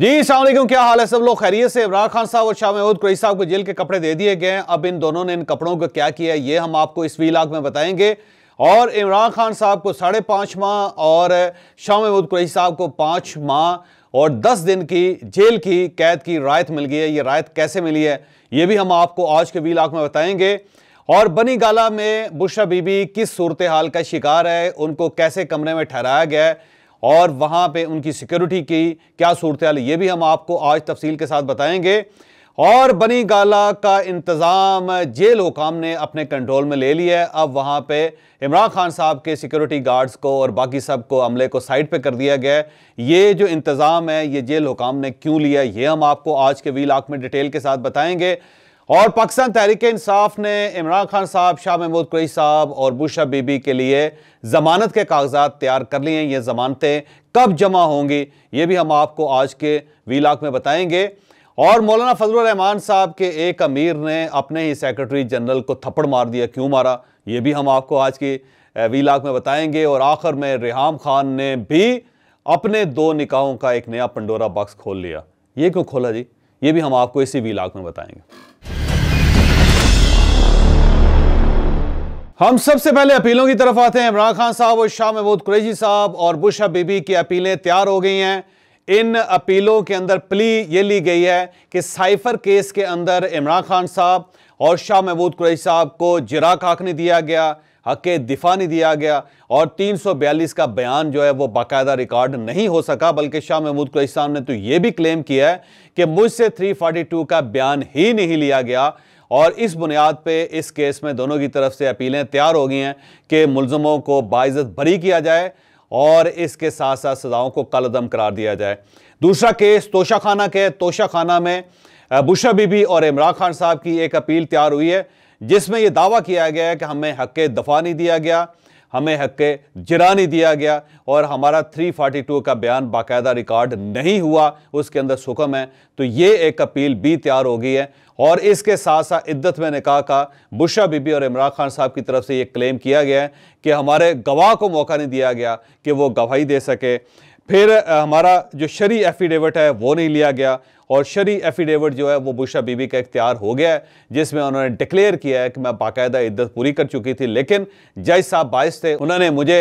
जी सलाम क्या हाल है सब लोग खैरियत से इमरान खान साहब और शाह महमूद कुरैश साहब को जेल के कपड़े दे दिए गए हैं अब इन दोनों ने इन कपड़ों का क्या किया है ये हम आपको इस वीलाग में बताएंगे और इमरान खान साहब को साढ़े पाँच माह और शाह महमूद कुरैश साहब को पाँच माह और दस दिन की जेल की कैद की रायत मिल गई है ये रायत कैसे मिली है ये भी हम आपको आज के वीलाग में बताएंगे और बनी गाला में बुशा बीबी किस सूरत हाल का शिकार है उनको कैसे कमरे में ठहराया गया है और वहाँ पर उनकी सिक्योरिटी की क्या सूरत हाल ये भी हम आपको आज तफसील के साथ बताएँगे और बनी गाला का इंतज़ाम जेल हुकाम ने अपने कंट्रोल में ले लिया है अब वहाँ पे इमरान खान साहब के सिक्योरिटी गार्ड्स को और बाकी सब को अमले को साइड पे कर दिया गया है ये जो इंतज़ाम है ये जेल हुकाम ने क्यों लिया ये हम आपको आज के वी लाख में डिटेल के साथ बताएंगे और पाकिस्तान तहरीक इंसाफ ने इमरान खान साहब शाह महमूद कुरैश साहब और बुशा बीबी के लिए ज़मानत के कागजात तैयार कर लिए हैं ये ज़मानतें कब जमा होंगी ये भी हम आपको आज के वीलाक में बताएंगे और मौलाना फजल रहमान साहब के एक अमीर ने अपने ही सेक्रेटरी जनरल को थप्पड़ मार दिया क्यों मारा ये भी हम आपको आज की वीलाक में बताएंगे और आखिर में रिहाम खान ने भी अपने दो निकाहों का एक नया पंडोरा बॉक्स खोल लिया ये क्यों खोला जी ये भी हम आपको इसी वीलाक में बताएंगे हम सबसे पहले अपीलों की तरफ आते हैं इमरान खान साहब और शाह महमूद कुरैशी साहब और बुशा बीबी की अपीलें तैयार हो गई हैं इन अपीलों के अंदर प्ली ये ली गई है कि साइफर केस के अंदर इमरान खान साहब और शाह महमूद कुरैशी साहब को जरा काक नहीं दिया गया हक दिफा नहीं दिया गया और 342 का बयान जो है वो बाकायदा रिकॉर्ड नहीं हो सका बल्कि शाह महमूद कुरैशी साहब ने तो ये भी क्लेम किया है कि मुझसे टू का बयान ही नहीं लिया गया और इस बुनियाद पे इस केस में दोनों की तरफ से अपीलें तैयार हो गई हैं कि मुलजमों को बाइज़त बरी किया जाए और इसके साथ साथ सजाओं को कलदम करार दिया जाए दूसरा केस तोशा खाना के तोशा खाना में बुशा बीबी और इमरान खान साहब की एक अपील तैयार हुई है जिसमें यह दावा किया गया है कि हमें हक दफ़ा नहीं दिया गया हमें हक जरा नहीं दिया गया और हमारा 342 का बयान बाकायदा रिकॉर्ड नहीं हुआ उसके अंदर सुकम है तो ये एक अपील भी तैयार हो गई है और इसके साथ साथ इद्दत में निकाह का बुशा बीबी और इमरान खान साहब की तरफ से ये क्लेम किया गया है कि हमारे गवाह को मौका नहीं दिया गया कि वो गवाही दे सके फिर हमारा जो शरी एफिडेविट है वो नहीं लिया गया और शरी एफिडेविट जो है वो बुशा बीबी का इख्तियार हो गया है जिसमें उन्होंने डिक्लेयर किया है कि मैं बाकायदा इद्दत पूरी कर चुकी थी लेकिन जज साहब बायस थे उन्होंने मुझे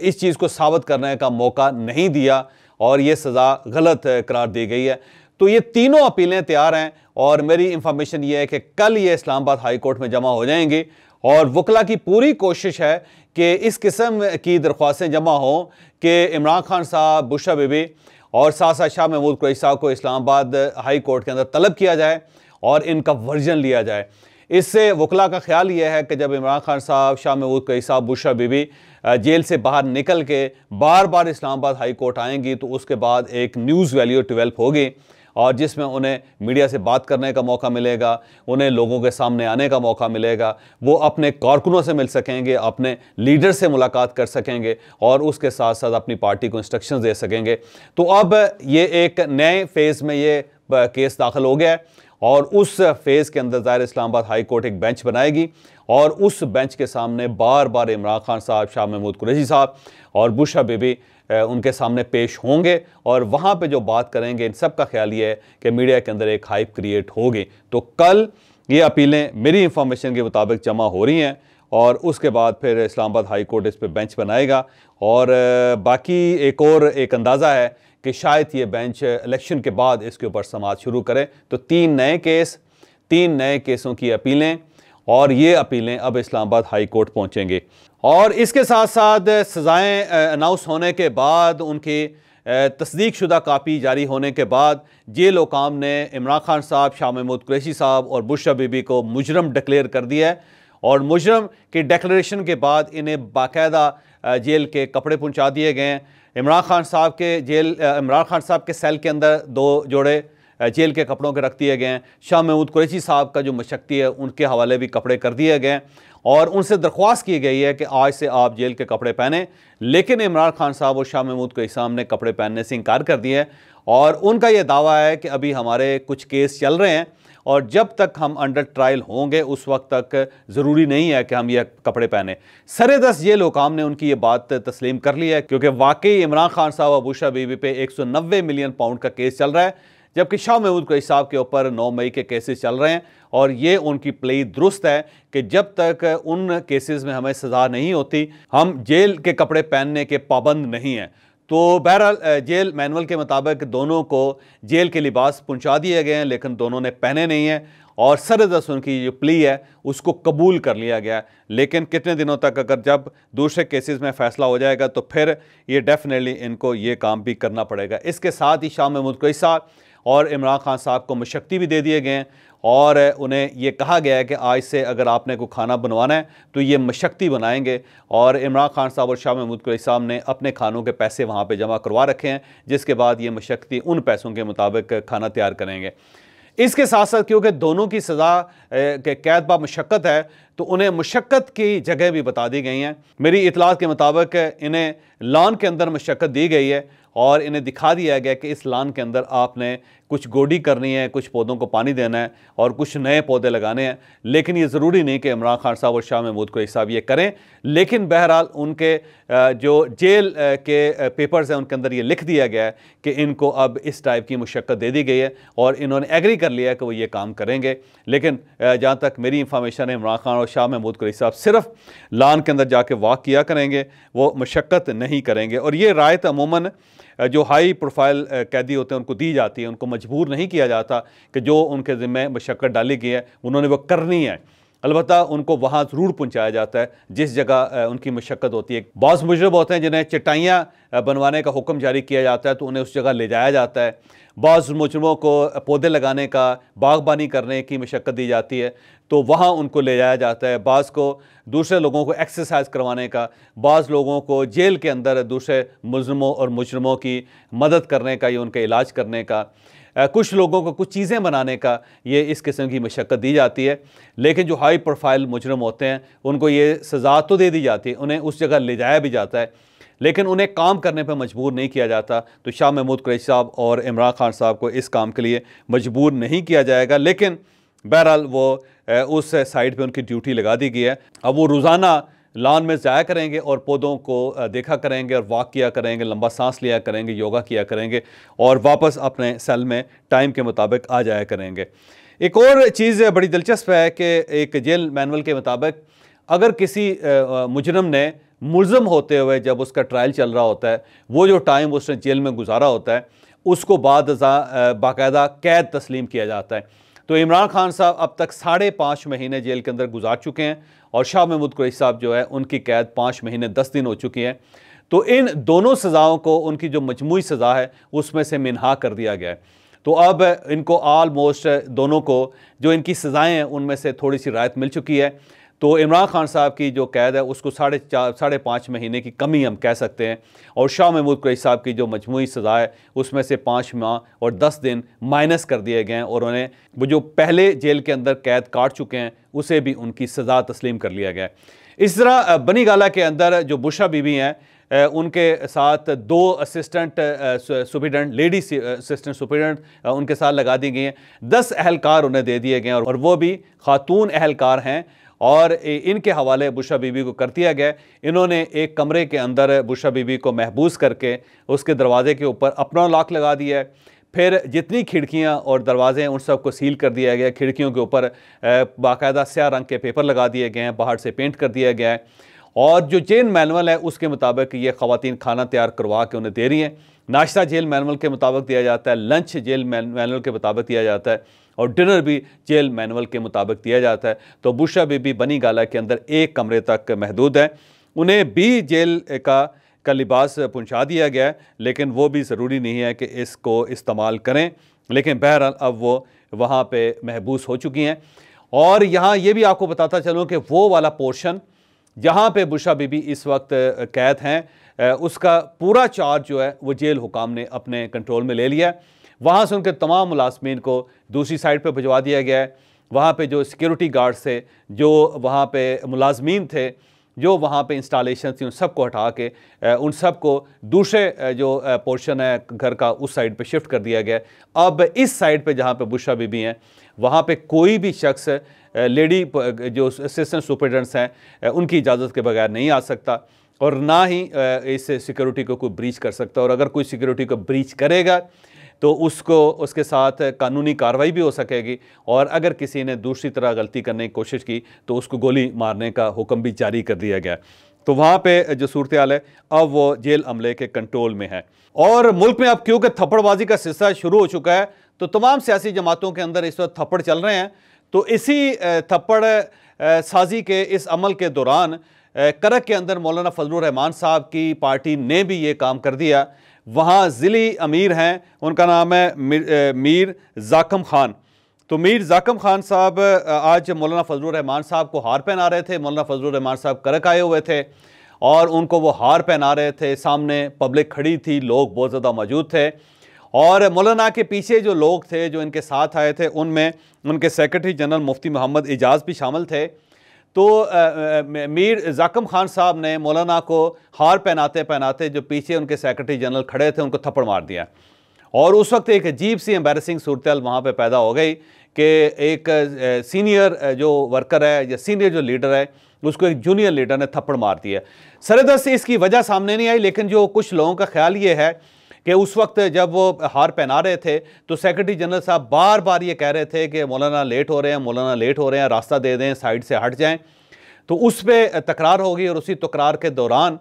इस चीज़ को साबित करने का मौका नहीं दिया और ये सज़ा गलत करार दी गई है तो ये तीनों अपीलें तैयार हैं और मेरी इंफॉर्मेशन ये है कि कल ये इस्लामाबाद हाई कोर्ट में जमा हो जाएंगी और वकला की पूरी कोशिश है कि इस किस्म की दरख्वास्तें जमा हों कि इमरान खान साहब बुशा बीबी और साथ साथ शाह महमूद कुरैश साहब को इस्लामाबाद हाई कोर्ट के अंदर तलब किया जाए और इनका वर्जन लिया जाए इससे वकला का ख्याल यह है कि जब इमरान खान साहब शाह महमूद कई साहब बुशा बीबी जेल से बाहर निकल के बार बार इस्लामाबाद हाई कोर्ट आएंगी तो उसके बाद एक न्यूज़ वैल्यू डिवेल्प होगी और जिसमें उन्हें मीडिया से बात करने का मौका मिलेगा उन्हें लोगों के सामने आने का मौका मिलेगा वो अपने कारकुनों से मिल सकेंगे अपने लीडर से मुलाकात कर सकेंगे और उसके साथ साथ अपनी पार्टी को इंस्ट्रक्शन दे सकेंगे तो अब ये एक नए फेज़ में ये केस दाखिल हो गया है और उस फेज़ के अंदर ज़ाहिर इस्लामाबाद हाई कोर्ट एक बेंच बनाएगी और उस बेंच के सामने बार बार इमरान खान साहब शाह महमूद कुरैशी साहब और बुशा बेबी उनके सामने पेश होंगे और वहाँ पे जो बात करेंगे इन सब का ख्याल ये है कि मीडिया के अंदर एक हाइप क्रिएट होगी तो कल ये अपीलें मेरी इंफॉर्मेशन के मुताबिक जमा हो रही हैं और उसके बाद फिर इस्लामाबाद हाई कोर्ट इस पर बेंच बनाएगा और बाकी एक और एक अंदाज़ा है कि शायद ये बेंच इलेक्शन के बाद इसके ऊपर समाज शुरू करें तो तीन नए केस तीन नए केसों की अपीलें और ये अपीलें अब इस्लामाबाद हाई कोर्ट पहुँचेंगे और इसके साथ साथ सज़ाएँ अनाउंस होने के बाद उनकी तस्दीक शुदा कापी जारी होने के बाद जेल ओकाम ने इमरान खान साहब शाह महमूद कुरैशी साहब और बुशा बीबी को मुजरम डिक्लेयर कर दिया है और मुजरम के डिक्लेरेशन के बाद इन्हें बाकायदा जेल के कपड़े पहुँचा दिए गए हैं इमरान खान साहब के जेल इमरान खान साहब के सेल के अंदर दो जोड़े जेल के कपड़ों के रख दिए गए हैं शाह महमूद कुरैशी साहब का जो मशक्ति है उनके हवाले भी कपड़े कर दिए गए और उनसे दरख्वास्त की गई है कि आज से आप जेल के कपड़े पहने लेकिन इमरान खान साहब और शाह महमूद कुरैशी साहब ने कपड़े पहनने से इनकार कर दिए और उनका यह दावा है कि अभी हमारे कुछ केस चल रहे हैं और जब तक हम अंडर ट्रायल होंगे उस वक्त तक ज़रूरी नहीं है कि हम यह कपड़े पहने सरे दस जेल हुकाम ने उनकी ये बात तस्लीम कर ली है क्योंकि वाकई इमरान खान साहब अबूशा बीबी पे 190 मिलियन पाउंड का केस चल रहा है जबकि शाह महमूद कुरैश साहब के ऊपर 9 मई के केसेस चल रहे हैं और ये उनकी प्लेई दुरुस्त है कि जब तक उन केसेस में हमें सज़ा नहीं होती हम जेल के कपड़े पहनने के पाबंद नहीं हैं तो बहरहाल जेल मैनुअल के मुताबिक दोनों को जेल के लिबास पहुंचा दिए गए हैं लेकिन दोनों ने पहने नहीं हैं और सरदस उनकी जो प्ली है उसको कबूल कर लिया गया लेकिन कितने दिनों तक अगर जब दूसरे केसेस में फैसला हो जाएगा तो फिर ये डेफिनेटली इनको ये काम भी करना पड़ेगा इसके साथ ही शाह महमूद कई साहब और इमरान खान साहब को मशक्ति भी दे दिए गए हैं और उन्हें ये कहा गया है कि आज से अगर आपने को खाना बनवाना है तो ये मशक्ति बनाएंगे और इमरान खान साहब और शाह महमूद कुरैश साहब ने अपने खानों के पैसे वहाँ पर जमा करवा रखे हैं जिसके बाद ये मशक्ति उन पैसों के मुताबिक खाना तैयार करेंगे इसके साथ साथ क्योंकि दोनों की सज़ा के कैद बा मशक्क़त है तो उन्हें मशक्क़त की जगह भी बता दी गई हैं मेरी इतलात के मुताबिक इन्हें लान के अंदर मशक्क़त दी गई है और इन्हें दिखा दिया गया कि इस लान के अंदर आपने कुछ गोडी करनी है कुछ पौधों को पानी देना है और कुछ नए पौधे लगाने हैं लेकिन ये ज़रूरी नहीं कि इमरान खान साहब और शाह महमूद को साहब ये करें लेकिन बहरहाल उनके जो जेल के पेपर्स हैं उनके अंदर ये लिख दिया गया है कि इनको अब इस टाइप की मशक्क़त दे दी गई है और इन्होंने एग्री कर लिया है कि वो ये काम करेंगे लेकिन जहाँ तक मेरी इंफॉर्मेशन है इमरान खान और शाह महमूद कुरैश साहब सिर्फ लान के अंदर जाके वाक किया करेंगे वो मशक्क़त नहीं करेंगे और ये रायत तो अमूमन जो हाई प्रोफाइल कैदी होते हैं उनको दी जाती है उनको मजबूर नहीं किया जाता कि जो उनके ज़िम्मे मशक्क़त डाली गई है उन्होंने वो करनी है अलबत् उनको वहाँ ज़रूर पहुँचाया जाता है जिस जगह उनकी मशक्क़त होती है बास मुजरब होते हैं जिन्हें चटाइयाँ बनवाने का हुक्म जारी किया जाता है तो उन्हें उस जगह ले जाया जाता है बाज़ मुजरमों को पौधे लगाने का बागबानी करने की मशक्क़त दी जाती है तो वहाँ उनको ले जाया जाता है बाज़ को दूसरे लोगों को एक्सरसाइज करवाने का बाज़ लोगों को जेल के अंदर दूसरे मुजरमों और मुजरमों की मदद करने का या उनका इलाज करने का कुछ लोगों को कुछ चीज़ें बनाने का ये इस किस्म की मशक्क़त दी जाती है लेकिन जो हाई प्रोफाइल मुजरम होते हैं उनको ये सज़ा तो दे दी जाती है उन्हें उस जगह ले जाया भी जाता है लेकिन उन्हें काम करने पर मजबूर नहीं किया जाता तो शाह महमूद क्रेश साहब और इमरान खान साहब को इस काम के लिए मजबूर नहीं किया जाएगा लेकिन बहरहाल वो उस साइड पे उनकी ड्यूटी लगा दी गई है अब वो रोज़ाना लान में ज़ाया करेंगे और पौधों को देखा करेंगे और वॉक किया करेंगे लंबा सांस लिया करेंगे योगा किया करेंगे और वापस अपने सेल में टाइम के मुताबिक आ जाया करेंगे एक और चीज़ बड़ी दिलचस्प है कि एक जेल मैनुअल के मुताबिक अगर किसी मुजरम ने मुलम होते हुए जब उसका ट्रायल चल रहा होता है वो जो टाइम उसने जेल में गुजारा होता है उसको बाद बाकायदा कैद तस्लीम किया जाता है तो इमरान खान साहब अब तक साढ़े पाँच महीने जेल के अंदर गुजार चुके हैं और शाह महमूद कुरैश साहब जो है उनकी कैद पाँच महीने दस दिन हो चुकी है तो इन दोनों सज़ाओं को उनकी जो मजमू सज़ा है उसमें से मिनहा कर दिया गया है तो अब इनको आलमोस्ट दोनों को जो इनकी सज़ाएँ हैं उनमें से थोड़ी सी रायत मिल चुकी है तो इमरान खान साहब की जो कैद है उसको साढ़े चार साढ़े पाँच महीने की कमी हम कह सकते हैं और शाह महमूद कुरैश साहब की जो मजमू सज़ा है उसमें से पाँच माह और दस दिन माइनस कर दिए गए हैं और उन्हें वो जो पहले जेल के अंदर कैद काट चुके हैं उसे भी उनकी सज़ा तस्लीम कर लिया गया है इस तरह बनी गाला के अंदर जो बुशा बीबी हैं उनके साथ दो assistant superintendent lady assistant superintendent उनके साथ लगा दी गई हैं दस अहलकार उन्हें दे दिए गए हैं और वो भी खातून अहलकार हैं और इनके हवाले बुशा बीबी को कर दिया गया इन्होंने एक कमरे के अंदर बुशा बीबी को महबूस करके उसके दरवाजे के ऊपर अपना लॉक लगा दिया है फिर जितनी खिड़कियां और दरवाजे हैं उन सबको सील कर दिया गया खिड़कियों के ऊपर बाकायदा स्या रंग के पेपर लगा दिए गए हैं बाहर से पेंट कर दिया गया है और जो चेन मैनुअल है उसके मुताबिक ये ख़वान खाना तैयार करवा के उन्हें दे रही हैं नाश्ता जेल मैनुअल के मुताबिक दिया जाता है लंच जेल मैनुअल के मुताबिक दिया जाता है और डिनर भी जेल मैनुअल के मुताबिक दिया जाता है तो बुशा बीबी बनी गाला के अंदर एक कमरे तक महदूद हैं उन्हें भी जेल का का लिबास पहुँचा दिया गया है लेकिन वो भी ज़रूरी नहीं है कि इसको इस्तेमाल करें लेकिन बहरहाल अब वो वहाँ पर महबूस हो चुकी हैं और यहाँ ये भी आपको बताता चलूँ कि वो वाला पोर्शन जहाँ पे बुशा बीबी इस वक्त कैद हैं उसका पूरा चार्ज जो है वो जेल हुकाम ने अपने कंट्रोल में ले लिया वहाँ से उनके तमाम मुलाजमीन को दूसरी साइड पर भिजवा दिया गया है वहाँ पे जो सिक्योरिटी गार्ड्स थे जो वहाँ पे मुलाजमीन थे जो वहाँ पे इंस्टॉलेशन थी उन सबको हटा के उन सब को दूसरे जो पोर्शन है घर का उस साइड पे शिफ्ट कर दिया गया अब इस साइड पे जहाँ पे बुशा बीबी हैं वहाँ पे कोई भी शख्स लेडी जो असिस्टेंट सुपरिटेंडेंट्स हैं उनकी इजाज़त के बगैर नहीं आ सकता और ना ही इस सिक्योरिटी को कोई ब्रीच कर सकता और अगर कोई सिक्योरिटी को ब्रीच करेगा तो उसको उसके साथ कानूनी कार्रवाई भी हो सकेगी और अगर किसी ने दूसरी तरह गलती करने की कोशिश की तो उसको गोली मारने का हुक्म भी जारी कर दिया गया तो वहाँ पे जो सूरत हाल है अब वो जेल अमले के कंट्रोल में है और मुल्क में अब क्योंकि थप्पड़बाजी का सिलसिला शुरू हो चुका है तो तमाम सियासी जमातों के अंदर इस वक्त थप्पड़ चल रहे हैं तो इसी थप्पड़ साजी के इस अमल के दौरान करक के अंदर मौलाना फजलरहमान रहमान साहब की पार्टी ने भी ये काम कर दिया वहाँ ज़िली अमीर हैं उनका नाम है मीर, मीर जाकम ख़ान तो मीर जाकम खान साहब आज मौलाना फजलरहमान साहब को हार पहना रहे थे मौलाना फजलान साहब करक आए हुए थे और उनको वो हार पहना रहे थे सामने पब्लिक खड़ी थी लोग बहुत ज़्यादा मौजूद थे और मौलाना के पीछे जो लोग थे जो इनके साथ आए थे उनमें उनके सेक्रेटरी जनरल मुफ्ती मोहम्मद एजाज भी शामिल थे तो मीर जाकम खान साहब ने मौलाना को हार पहनाते पहनाते जो पीछे उनके सेक्रेटरी जनरल खड़े थे उनको थप्पड़ मार दिया और उस वक्त एक अजीब सी एम्बेरसिंग सूरत वहाँ पर पैदा हो गई कि एक सीनियर जो वर्कर है या सीनियर जो लीडर है उसको एक जूनियर लीडर ने थप्पड़ मार दिया सरदस्त इसकी वजह सामने नहीं आई लेकिन जो कुछ लोगों का ख्याल ये है कि उस वक्त जब वो हार पहना रहे थे तो सेक्रेटरी जनरल साहब बार बार ये कह रहे थे कि मौलाना लेट हो रहे हैं मौलाना लेट हो रहे हैं रास्ता दे दें साइड से हट जाएं तो उस पर तकरार होगी और उसी तकरार के दौरान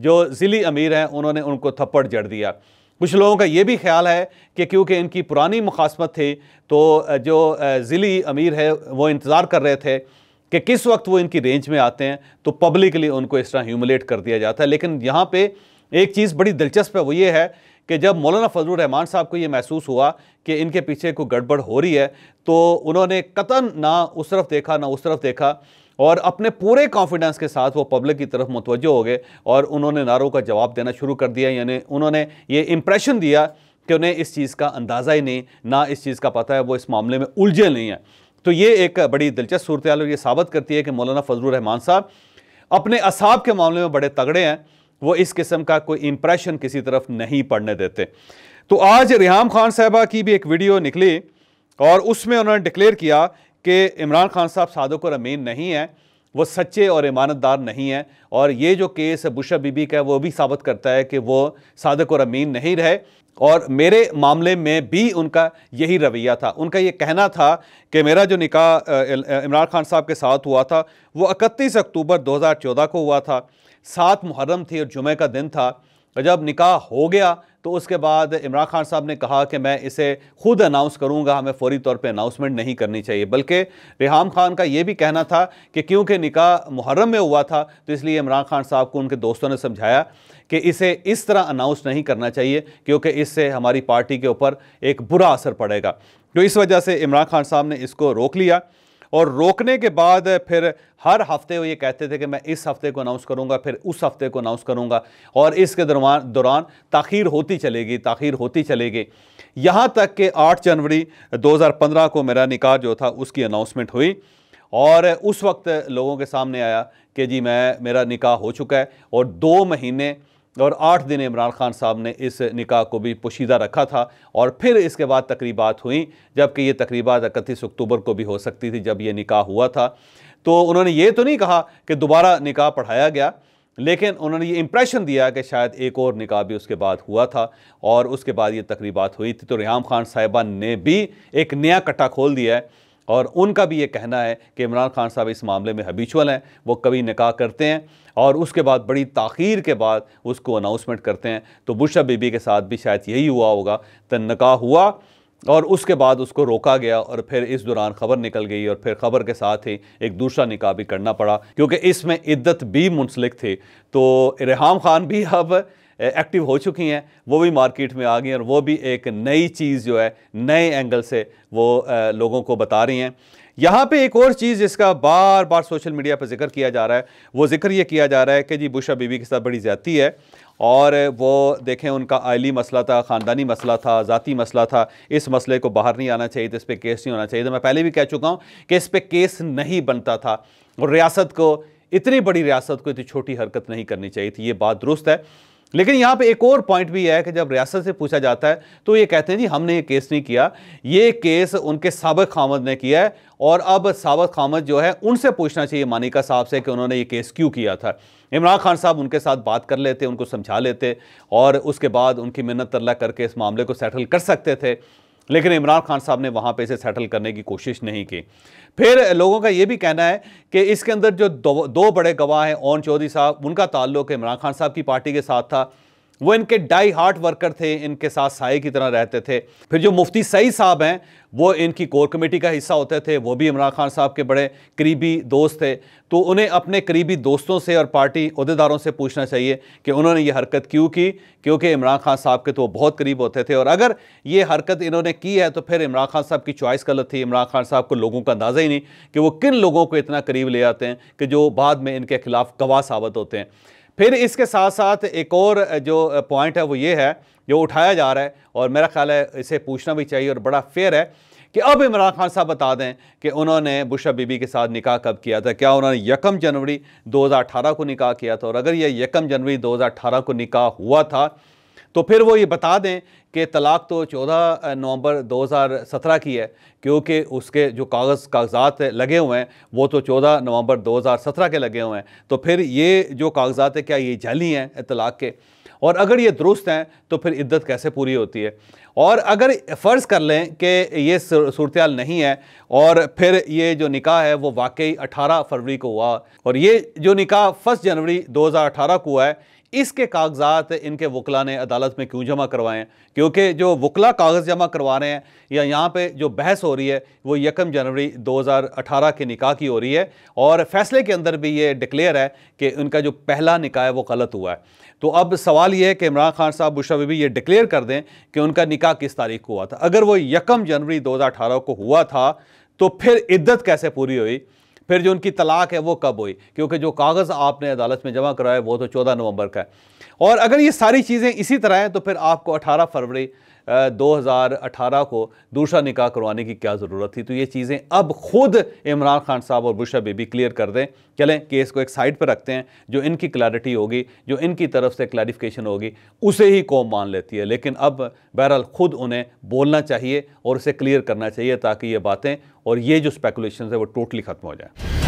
जो ज़िली अमीर हैं उन्होंने उनको थप्पड़ जड़ दिया कुछ लोगों का ये भी ख्याल है कि क्योंकि इनकी पुरानी मुखासमत थी तो जो ज़िली अमीर है वो इंतज़ार कर रहे थे कि किस वक्त वो इनकी रेंज में आते हैं तो पब्लिकली उनको इस तरह ह्यूमिलेट कर दिया जाता है लेकिन यहाँ पे एक चीज़ बड़ी दिलचस्प है वो ये है कि जब मौलाना फजल रहमान साहब को ये महसूस हुआ कि इनके पीछे कोई गड़बड़ हो रही है तो उन्होंने कतन ना उस तरफ देखा ना उस तरफ देखा और अपने पूरे कॉन्फिडेंस के साथ वो पब्लिक की तरफ मुतवजो हो गए और उन्होंने नारों का जवाब देना शुरू कर दिया यानी उन्होंने ये इम्प्रेशन दिया कि उन्हें इस चीज़ का अंदाज़ा ही नहीं ना इस चीज़ का पता है वो इस मामले में उलझे नहीं हैं तो ये एक बड़ी दिलचस्प सूरत और ये साबित करती है कि मौलाना फजल रहमान साहब अपने असाब के मामले में बड़े तगड़े हैं वो इस किस्म का कोई इम्प्रेशन किसी तरफ नहीं पड़ने देते तो आज रिहाम खान साहबा की भी एक वीडियो निकली और उसमें उन्होंने डिक्लेयर किया कि इमरान खान साहब सादक और अमीन नहीं है वो सच्चे और ईमानतदार नहीं हैं और ये जो केस बुशा बीबी का है वो भी साबित करता है कि वो सादक और अमीन नहीं रहे और मेरे मामले में भी उनका यही रवैया था उनका ये कहना था कि मेरा जो निकाह इमरान खान साहब के साथ हुआ था वो इकतीस अक्टूबर 2014 को हुआ था सात मुहर्रम थी और जुमे का दिन था जब निकाह हो गया तो उसके बाद इमरान खान साहब ने कहा कि मैं इसे खुद अनाउंस करूंगा हमें फौरी तौर पे अनाउंसमेंट नहीं करनी चाहिए बल्कि रेहम खान का ये भी कहना था कि क्योंकि निकाह मुहर्रम में हुआ था तो इसलिए इमरान खान साहब को उनके दोस्तों ने समझाया कि इसे इस तरह अनाउंस नहीं करना चाहिए क्योंकि इससे हमारी पार्टी के ऊपर एक बुरा असर पड़ेगा तो इस वजह से इमरान खान साहब ने इसको रोक लिया और रोकने के बाद फिर हर हफ्ते वो ये कहते थे कि मैं इस हफ्ते को अनाउंस करूंगा फिर उस हफ्ते को अनाउंस करूंगा और इसके दौरान दौरान तखीर होती चलेगी तखीर होती चलेगी यहाँ तक कि 8 जनवरी 2015 को मेरा निकाह जो था उसकी अनाउंसमेंट हुई और उस वक्त लोगों के सामने आया कि जी मैं मेरा निकाह हो चुका है और दो महीने और आठ दिन इमरान खान साहब ने इस निकाह को भी पोशीदा रखा था और फिर इसके बाद तकरीबा हुई जबकि ये तकरीबा इकतीस अक्टूबर को भी हो सकती थी जब ये निकाह हुआ था तो उन्होंने ये तो नहीं कहा कि दोबारा निकाह पढ़ाया गया लेकिन उन्होंने ये इम्प्रेशन दिया कि शायद एक और निकाह भी उसके बाद हुआ था और उसके बाद ये तकरीबा हुई थी तो रियाम खान साहिबा ने भी एक नया कट्टा खोल दिया है और उनका भी ये कहना है कि इमरान खान साहब इस मामले में हबिचुअल हैं वो कभी निकाह करते हैं और उसके बाद बड़ी ताखीर के बाद उसको अनाउंसमेंट करते हैं तो बुशा बीबी के साथ भी शायद यही हुआ होगा तो निकाह हुआ और उसके बाद उसको रोका गया और फिर इस दौरान खबर निकल गई और फिर खबर के साथ ही एक दूसरा निकाह भी करना पड़ा क्योंकि इसमें इद्दत भी मुंसलिक थी तो रेहम खान भी अब एक्टिव हो चुकी हैं वो भी मार्केट में आ गई हैं और वो भी एक नई चीज़ जो है नए एंगल से वो लोगों को बता रही हैं यहाँ पे एक और चीज़ जिसका बार बार सोशल मीडिया पर जिक्र किया जा रहा है वो जिक्र ये किया जा रहा है कि जी बुशा बीबी के साथ बड़ी ज़्यादती है और वो देखें उनका आयली मसला था ख़ानदानी मसला था ज़ाती मसला था इस मसले को बाहर नहीं आना चाहिए था तो इस पर केस नहीं होना चाहिए था तो मैं पहले भी कह चुका हूँ कि इस पर केस नहीं बनता था और रियासत को इतनी बड़ी रियासत को इतनी छोटी हरकत नहीं करनी चाहिए थी ये बात दुरुस्त है लेकिन यहाँ पे एक और पॉइंट भी है कि जब रियासत से पूछा जाता है तो ये कहते हैं जी हमने ये केस नहीं किया ये केस उनके सबक खामद ने किया है और अब सबक खामद जो है उनसे पूछना चाहिए मानिका साहब से कि उन्होंने ये केस क्यों किया था इमरान खान साहब उनके साथ बात कर लेते उनको समझा लेते और उसके बाद उनकी मिन्नत तल्ला करके इस मामले को सेटल कर सकते थे लेकिन इमरान खान साहब ने वहाँ पे इसे सेटल करने की कोशिश नहीं की फिर लोगों का ये भी कहना है कि इसके अंदर जो दो, दो बड़े गवाह हैं ओन चौधरी साहब उनका ताल्लुक इमरान खान साहब की पार्टी के साथ था वो इनके डाई हार्ट वर्कर थे इनके साथ साय की तरह रहते थे फिर जो मुफ्ती सई साहब हैं वो इनकी कोर कमेटी का हिस्सा होते थे वो भी इमरान खान साहब के बड़े करीबी दोस्त थे तो उन्हें अपने करीबी दोस्तों से और पार्टी अहदेदारों से पूछना चाहिए कि उन्होंने ये हरकत क्यों की क्योंकि इमरान खान साहब के तो बहुत करीब होते थे और अगर ये हरकत इन्होंने की है तो फिर इमरान खान साहब की चॉइस गलत थी इमरान खान साहब को लोगों का अंदाज़ा ही नहीं कि वो किन लोगों को इतना करीब ले आते हैं कि जो बाद में इनके खिलाफ गवाह साबित होते हैं फिर इसके साथ साथ एक और जो पॉइंट है वो ये है जो उठाया जा रहा है और मेरा ख्याल है इसे पूछना भी चाहिए और बड़ा फेयर है कि अब इमरान खान साहब बता दें कि उन्होंने बुशा बीबी के साथ निकाह कब किया था क्या उन्होंने यकम जनवरी 2018 को निकाह किया था और अगर ये यकम जनवरी 2018 को निकाह हुआ था तो फिर वो ये बता दें कि तलाक तो 14 नवंबर 2017 की है क्योंकि उसके जो कागज़ कागजात लगे हुए हैं वो तो 14 नवंबर 2017 के लगे हुए हैं तो फिर ये जो कागजात है क्या ये जाली हैं तलाक के और अगर ये दुरुस्त हैं तो फिर इद्दत कैसे पूरी होती है और अगर फ़र्ज़ कर लें कि ये सूरत नहीं है और फिर ये जो निकाह है वो वाकई 18 फरवरी को हुआ और ये जो निकाह फर्स्ट जनवरी 2018 को हुआ है इसके कागजात इनके वकला ने अदालत में क्यों जमा करवाए हैं क्योंकि जो वकला कागज़ जमा करवा रहे हैं या यहाँ पे जो बहस हो रही है वो यकम जनवरी 2018 के निकाह की हो रही है और फैसले के अंदर भी ये डिक्लेयर है कि उनका जो पहला निकाह है वो गलत हुआ है तो अब सवाल ये है कि इमरान खान साहब बुशा बीबी ये डिक्लेयर कर दें कि उनका निकाह किस तारीख को हुआ था अगर वो यकम जनवरी दो को हुआ था तो फिर इद्दत कैसे पूरी हुई फिर जो उनकी तलाक है वो कब हुई क्योंकि जो कागज़ आपने अदालत में जमा कराया वो तो चौदह नवंबर का है और अगर ये सारी चीज़ें इसी तरह हैं तो फिर आपको अठारह फरवरी 2018 को दूसरा निकाह करवाने की क्या ज़रूरत थी तो ये चीज़ें अब खुद इमरान खान साहब और बुशा बेबी क्लियर कर दें चलें केस को एक साइड पर रखते हैं जो इनकी क्लैरिटी होगी जो इनकी तरफ से क्लैरिफिकेशन होगी उसे ही कौम मान लेती है लेकिन अब बहरहाल ख़ुद उन्हें बोलना चाहिए और उसे क्लियर करना चाहिए ताकि ये बातें और ये जो स्पेकुलेशन है वो टोटली ख़त्म हो जाए